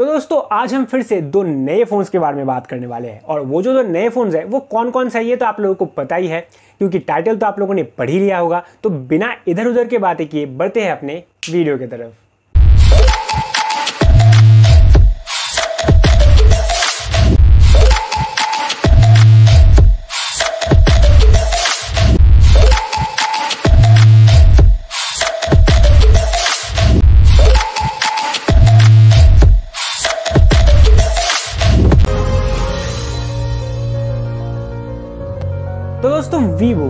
तो दोस्तों आज हम फिर से दो नए फ़ोन्स के बारे में बात करने वाले हैं और वो जो दो नए फ़ोन्स हैं वो कौन कौन सा ये तो आप लोगों को पता ही है क्योंकि टाइटल तो आप लोगों ने पढ़ ही लिया होगा तो बिना इधर उधर के बातें किए बढ़ते हैं अपने वीडियो की तरफ तो दोस्तों वीवो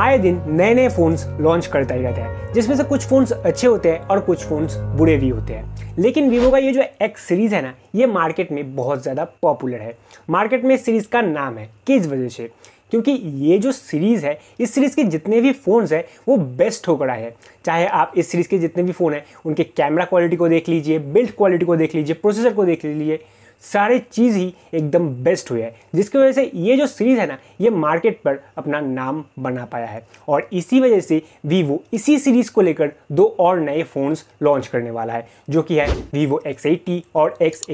आए दिन नए नए फोन्स लॉन्च करता ही रहता है जिसमें से कुछ फोन्स अच्छे होते हैं और कुछ फोन्स बुरे भी होते हैं लेकिन वीवो का ये जो एक्स सीरीज़ है ना ये मार्केट में बहुत ज़्यादा पॉपुलर है मार्केट में सीरीज़ का नाम है किस वजह से क्योंकि ये जो सीरीज़ है इस सीरीज़ के जितने भी फ़ोन्स हैं वो बेस्ट होकर आए हैं चाहे आप इस सीरीज़ के जितने भी फ़ोन हैं उनके कैमरा क्वालिटी को देख लीजिए बिल्ड क्वालिटी को देख लीजिए प्रोसेसर को देख लीजिए सारे चीज़ ही एकदम बेस्ट हुए है जिसकी वजह से ये जो सीरीज़ है ना ये मार्केट पर अपना नाम बना पाया है और इसी वजह से वीवो इसी सीरीज़ को लेकर दो और नए फ़ोन्स लॉन्च करने वाला है जो कि है वीवो एक्स और एक्स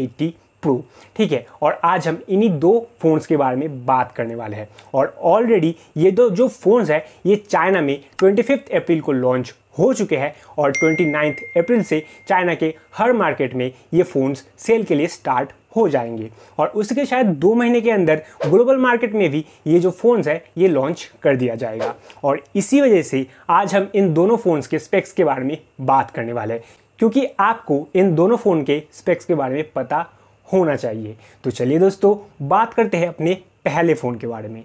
प्रो ठीक है और आज हम इन्हीं दो फ़ोन्स के बारे में बात करने वाले हैं और ऑलरेडी ये दो जो फ़ोन्स है ये चाइना में ट्वेंटी अप्रैल को लॉन्च हो चुके हैं और 29 अप्रैल से चाइना के हर मार्केट में ये फ़ोन्स सेल के लिए स्टार्ट हो जाएंगे और उसके शायद दो महीने के अंदर ग्लोबल मार्केट में भी ये जो फ़ोन्स है ये लॉन्च कर दिया जाएगा और इसी वजह से आज हम इन दोनों फ़ोन्स के स्पेक्स के बारे में बात करने वाले हैं क्योंकि आपको इन दोनों फ़ोन के स्पेक्स के बारे में पता होना चाहिए तो चलिए दोस्तों बात करते हैं अपने पहले फ़ोन के बारे में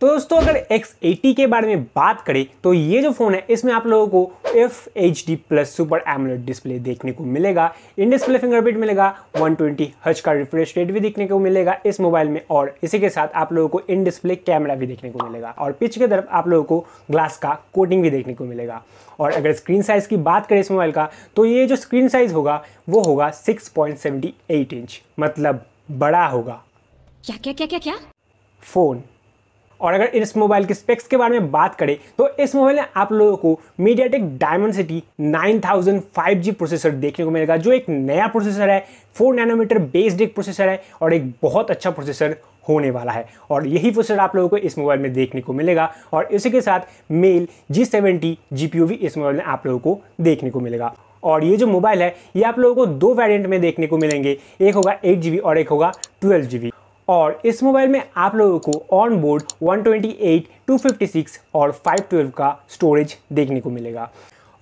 तो दोस्तों अगर X80 के बारे में बात करें तो ये जो फ़ोन है इसमें आप लोगों को F H D plus super AMOLED display देखने को मिलेगा इन डिस्प्ले फिंगरप्रिंट मिलेगा 120 ट्वेंटी हज का रिफ्रेश रेट भी देखने को मिलेगा इस मोबाइल में और इसी के साथ आप लोगों को इन डिस्प्ले कैमरा भी देखने को मिलेगा और पीछे की तरफ आप लोगों को ग्लास का कोटिंग भी देखने को मिलेगा और अगर स्क्रीन साइज़ की बात करें इस मोबाइल का तो ये जो स्क्रीन साइज़ होगा वो होगा सिक्स इंच मतलब बड़ा होगा क्या क्या क्या क्या क्या फ़ोन और अगर इस मोबाइल के स्पेक्स के बारे में बात करें तो इस मोबाइल में आप लोगों को MediaTek Dimensity nine thousand five G processor देखने को मिलेगा जो एक नया प्रोसेसर है फोर नैनोमीटर बेस्ड एक प्रोसेसर है और एक बहुत अच्छा प्रोसेसर होने वाला है और यही प्रोसेसर आप लोगों को इस मोबाइल में देखने को मिलेगा और इसी के साथ मेल जी सेवेंटी जी भी इस मोबाइल में आप लोगों को देखने को मिलेगा और ये जो मोबाइल है ये आप लोगों को दो वेरिएंट में देखने को मिलेंगे एक होगा एट जी और एक होगा ट्वेल्व जी और इस मोबाइल में आप लोगों को ऑन बोर्ड 128, 256 और 512 का स्टोरेज देखने को मिलेगा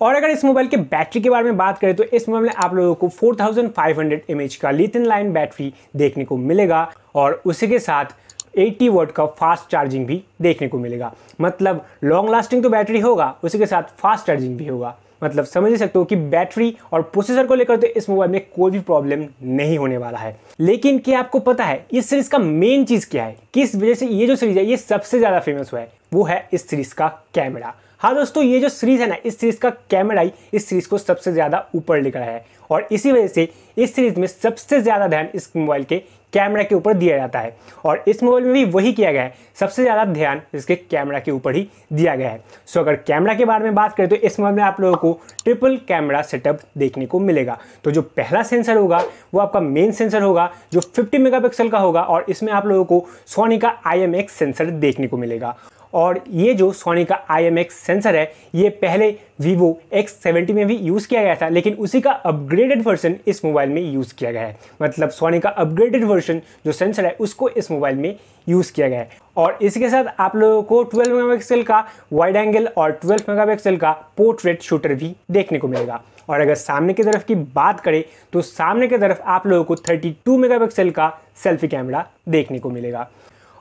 और अगर इस मोबाइल के बैटरी के बारे में बात करें तो इस मोबाइल में आप लोगों को 4500 थाउजेंड का लिथिन लाइन बैटरी देखने को मिलेगा और उसी के साथ 80 वोट का फास्ट चार्जिंग भी देखने को मिलेगा मतलब लॉन्ग लास्टिंग तो बैटरी होगा उसी के साथ फास्ट चार्जिंग भी होगा मतलब समझ सकते हो कि बैटरी और प्रोसेसर को लेकर तो इस मोबाइल में कोई भी प्रॉब्लम नहीं होने वाला है लेकिन क्या आपको पता है इस सीरीज का मेन चीज़ क्या है किस वजह से ये जो सीरीज है ये सबसे ज़्यादा फेमस हुआ है वो है इस सीरीज का कैमरा हाँ दोस्तों ये जो सीरीज है ना इस सीरीज का कैमरा ही इस सीरीज को सबसे ज़्यादा ऊपर लेकर है और इसी वजह से इस सीरीज में सबसे ज़्यादा ध्यान इस मोबाइल के कैमरा के ऊपर दिया जाता है और इस मोबाइल में भी वही किया गया है सबसे ज़्यादा ध्यान इसके कैमरा के ऊपर ही दिया गया है सो अगर कैमरा के बारे में बात करें तो इस मोबाइल में आप लोगों को ट्रिपल कैमरा सेटअप देखने को मिलेगा तो जो पहला सेंसर होगा वो आपका मेन सेंसर होगा जो 50 मेगापिक्सल का होगा और इसमें आप लोगों को सोनी का आई सेंसर देखने को मिलेगा और ये जो सोनी का आई सेंसर है ये पहले वीवो X70 में भी यूज़ किया गया था लेकिन उसी का अपग्रेडेड वर्जन इस मोबाइल में यूज़ किया गया है मतलब सोनी का अपग्रेडेड वर्जन जो सेंसर है उसको इस मोबाइल में यूज़ किया गया है और इसके साथ आप लोगों को 12 मेगापिक्सल का वाइड एंगल और 12 मेगापिक्सल का पोर्ट्रेट शूटर भी देखने को मिलेगा और अगर सामने की तरफ की बात करें तो सामने की तरफ आप लोगों को 32 मेगापिक्सल का सेल्फी कैमरा देखने को मिलेगा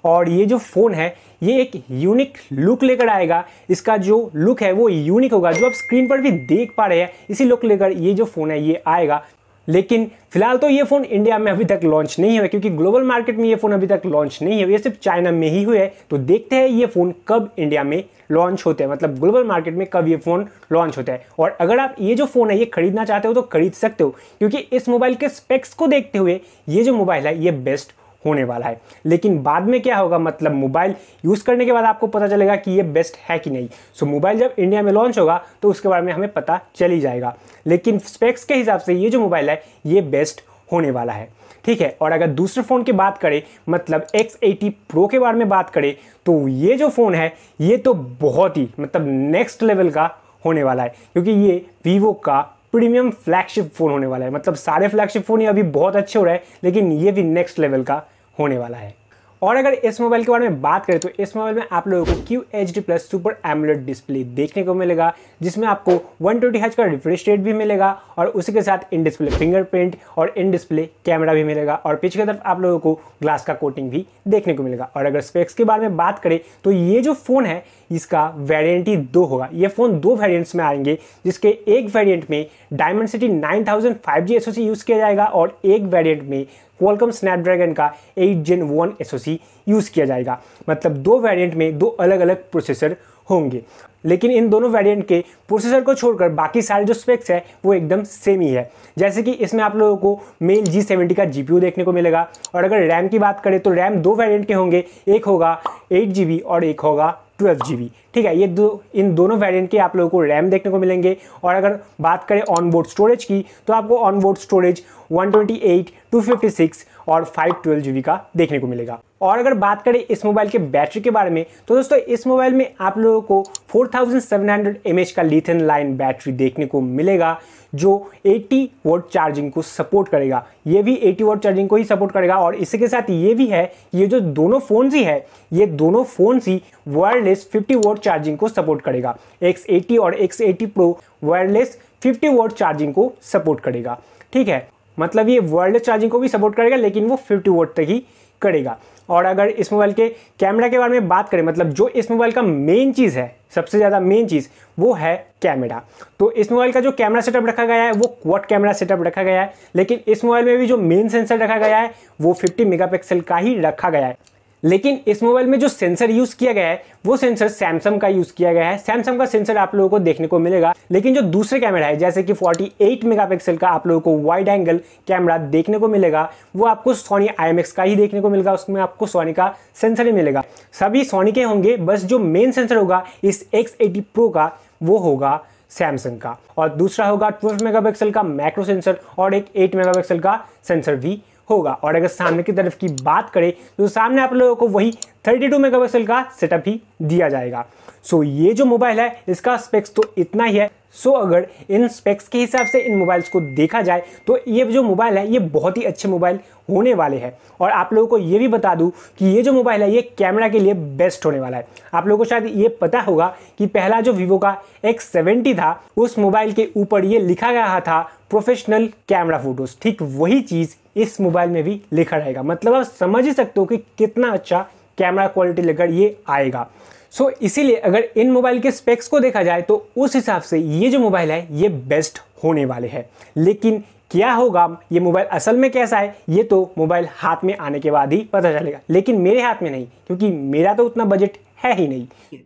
और ये जो फ़ोन है ये एक यूनिक लुक लेकर आएगा इसका जो लुक है वो यूनिक होगा जो आप स्क्रीन पर भी देख पा रहे हैं इसी लुक लेकर ये जो फ़ोन है ये आएगा लेकिन फिलहाल तो ये फ़ोन इंडिया में अभी तक लॉन्च नहीं हुआ क्योंकि ग्लोबल मार्केट में ये फ़ोन अभी तक लॉन्च नहीं हुआ ये सिर्फ चाइना में ही हुए तो देखते हैं ये फ़ोन कब इंडिया में लॉन्च होते हैं मतलब ग्लोबल मार्केट में कब ये फ़ोन लॉन्च होता है और अगर आप ये जो फ़ोन है ये खरीदना चाहते हो तो खरीद सकते हो क्योंकि इस मोबाइल के स्पेक्स को देखते हुए ये जो मोबाइल है ये बेस्ट होने वाला है लेकिन बाद में क्या होगा मतलब मोबाइल यूज़ करने के बाद आपको पता चलेगा कि ये बेस्ट है कि नहीं सो मोबाइल जब इंडिया में लॉन्च होगा तो उसके बारे में हमें पता चल ही जाएगा लेकिन स्पेक्स के हिसाब से ये जो मोबाइल है ये बेस्ट होने वाला है ठीक है और अगर दूसरे फ़ोन की बात करें मतलब X80 Pro के बारे में बात करें तो ये जो फ़ोन है ये तो बहुत ही मतलब नेक्स्ट लेवल का होने वाला है क्योंकि ये वीवो का प्रीमियम फ्लैगशिप फ़ोन होने वाला है मतलब सारे फ्लैगशिप फ़ोन ये अभी बहुत अच्छे हो रहे हैं लेकिन ये भी नेक्स्ट लेवल का होने वाला है और अगर इस मोबाइल के बारे में बात करें तो इस मोबाइल में आप लोगों को Q H D plus super AMOLED display देखने को मिलेगा जिसमें आपको 120 ट्वेंटी का रिफ्रेश रेट भी मिलेगा और उसी के साथ इन डिस्प्ले फिंगरप्रिंट और इन डिस्प्ले कैमरा भी मिलेगा और पीछे की तरफ आप लोगों को ग्लास का कोटिंग भी देखने को मिलेगा और अगर स्पेक्स के बारे में बात करें तो ये जो फ़ोन है इसका वेरियंटी दो होगा ये फ़ोन दो वेरियंट्स में आएंगे जिसके एक वेरियंट में Dimensity nine thousand five G use किया जाएगा और एक वेरियंट में क्वालकम स्नैपड्रैगन का 8 जेन वन एसओसी यूज़ किया जाएगा मतलब दो वेरिएंट में दो अलग अलग प्रोसेसर होंगे लेकिन इन दोनों वेरिएंट के प्रोसेसर को छोड़कर बाकी सारे जो स्पेक्स है वो एकदम सेम ही है जैसे कि इसमें आप लोगों को मेल जी सेवेंटी का जी देखने को मिलेगा और अगर रैम की बात करें तो रैम दो वेरिएंट के होंगे एक होगा एट और एक होगा ट्वेल्व जी ठीक है ये दो इन दोनों वेरिएंट के आप लोगों को रैम देखने को मिलेंगे और अगर बात करें ऑन बोर्ड स्टोरेज की तो आपको ऑन बोर्ड स्टोरेज 128, 256 और 512 जीबी का देखने को मिलेगा और अगर बात करें इस मोबाइल के बैटरी के बारे में तो दोस्तों इस मोबाइल में आप लोगों को 4700 mAh का लिथियन लाइन बैटरी देखने को मिलेगा जो 80 वोट चार्जिंग को सपोर्ट करेगा ये भी 80 वोट चार्जिंग को ही सपोर्ट करेगा और इसी के साथ ये भी है ये जो दोनों फ़ोन ही है ये दोनों फ़ोन ही वायरलेस 50 वोट चार्जिंग को सपोर्ट करेगा एक्स और X Pro wireless 50 watt charging को सपोर्ट करेगा ठीक है मतलब ये वर्ल्ड चार्जिंग को भी सपोर्ट करेगा लेकिन वो 50 वोट तक ही करेगा और अगर इस मोबाइल के कैमरा के बारे में बात करें मतलब जो इस मोबाइल का मेन चीज़ है सबसे ज़्यादा मेन चीज़ वो है कैमरा तो इस मोबाइल का जो कैमरा सेटअप रखा गया है वो क्वाड कैमरा सेटअप रखा गया है लेकिन इस मोबाइल में भी जो मेन सेंसर रखा गया है वो 50 मेगापिक्सल का ही रखा गया है लेकिन इस मोबाइल में जो सेंसर यूज़ किया गया है वो सेंसर सैमसंग का यूज़ किया गया है सैमसंग का सेंसर आप लोगों को देखने को मिलेगा लेकिन जो दूसरे कैमरा है जैसे कि 48 मेगापिक्सल का आप लोगों को वाइड एंगल कैमरा देखने को मिलेगा वो आपको सोनी आई का ही देखने को मिलेगा उसमें आपको सोनी का सेंसर ही मिलेगा सभी सोनी के होंगे बस जो मेन सेंसर होगा इस एक्स प्रो का वो होगा सैमसंग का और दूसरा होगा ट्वेल्व मेगापिक्सल का मैक्रो सेंसर और एक 8 मेगापिक्सल का सेंसर भी होगा और अगर सामने की तरफ की बात करें तो सामने आप लोगों को वही 32 टू का सेटअप ही दिया जाएगा सो so, ये जो मोबाइल है इसका स्पेक्स तो इतना ही है सो so, अगर इन स्पेक्स के हिसाब से इन मोबाइल्स को देखा जाए तो ये जो मोबाइल है ये बहुत ही अच्छे मोबाइल होने वाले हैं और आप लोगों को ये भी बता दूं कि ये जो मोबाइल है ये कैमरा के लिए बेस्ट होने वाला है आप लोगों को शायद ये पता होगा कि पहला जो वीवो का एक्स सेवेंटी था उस मोबाइल के ऊपर ये लिखा गया था प्रोफेशनल कैमरा फोटोज ठीक वही चीज़ इस मोबाइल में भी लिखा रहेगा मतलब आप समझ ही सकते हो कि कितना अच्छा कैमरा क्वालिटी लेकर ये आएगा सो so, इसीलिए अगर इन मोबाइल के स्पेक्स को देखा जाए तो उस हिसाब से ये जो मोबाइल है ये बेस्ट होने वाले हैं लेकिन क्या होगा ये मोबाइल असल में कैसा है ये तो मोबाइल हाथ में आने के बाद ही पता चलेगा लेकिन मेरे हाथ में नहीं क्योंकि मेरा तो उतना बजट है ही नहीं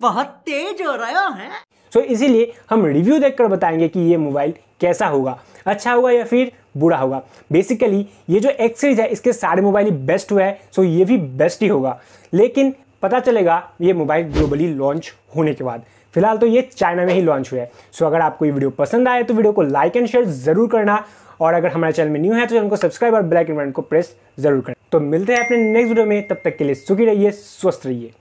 बहुत तेज हो रहा है सो so, इसीलिए हम रिव्यू देखकर बताएंगे कि ये मोबाइल कैसा होगा अच्छा होगा या फिर बुरा होगा बेसिकली ये जो एक्स सीरीज है इसके सारे मोबाइल ही बेस्ट हुए हैं सो ये भी बेस्ट ही होगा लेकिन पता चलेगा ये मोबाइल ग्लोबली लॉन्च होने के बाद फिलहाल तो ये चाइना में ही लॉन्च हुआ है सो अगर आपको ये वीडियो पसंद आए तो वीडियो को लाइक एंड शेयर ज़रूर करना और अगर हमारे चैनल में न्यू है तो चैनल को सब्सक्राइब और ब्लैक एंड को प्रेस जरूर करना तो मिलते हैं अपने नेक्स्ट वीडियो में तब तक के लिए सुखी रहिए स्वस्थ रहिए